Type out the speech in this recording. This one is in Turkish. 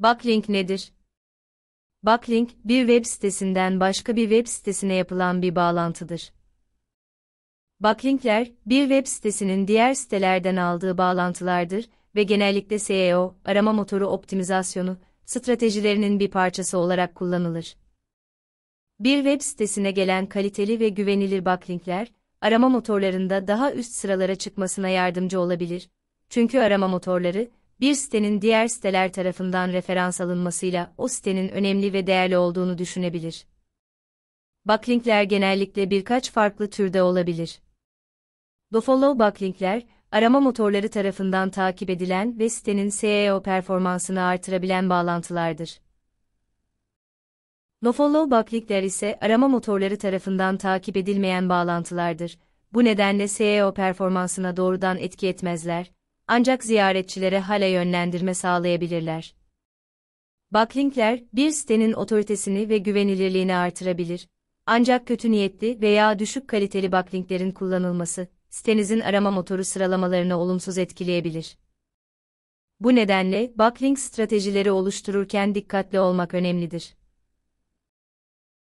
Backlink nedir? Backlink, bir web sitesinden başka bir web sitesine yapılan bir bağlantıdır. Backlinkler, bir web sitesinin diğer sitelerden aldığı bağlantılardır ve genellikle SEO, arama motoru optimizasyonu, stratejilerinin bir parçası olarak kullanılır. Bir web sitesine gelen kaliteli ve güvenilir backlinkler, arama motorlarında daha üst sıralara çıkmasına yardımcı olabilir. Çünkü arama motorları, bir sitenin diğer siteler tarafından referans alınmasıyla o sitenin önemli ve değerli olduğunu düşünebilir. Backlinkler genellikle birkaç farklı türde olabilir. Dofollow backlinkler, arama motorları tarafından takip edilen ve sitenin SEO performansını artırabilen bağlantılardır. Nofollow backlinkler ise arama motorları tarafından takip edilmeyen bağlantılardır. Bu nedenle SEO performansına doğrudan etki etmezler ancak ziyaretçilere hale yönlendirme sağlayabilirler. Backlinkler, bir sitenin otoritesini ve güvenilirliğini artırabilir. Ancak kötü niyetli veya düşük kaliteli backlinklerin kullanılması, sitenizin arama motoru sıralamalarını olumsuz etkileyebilir. Bu nedenle backlink stratejileri oluştururken dikkatli olmak önemlidir.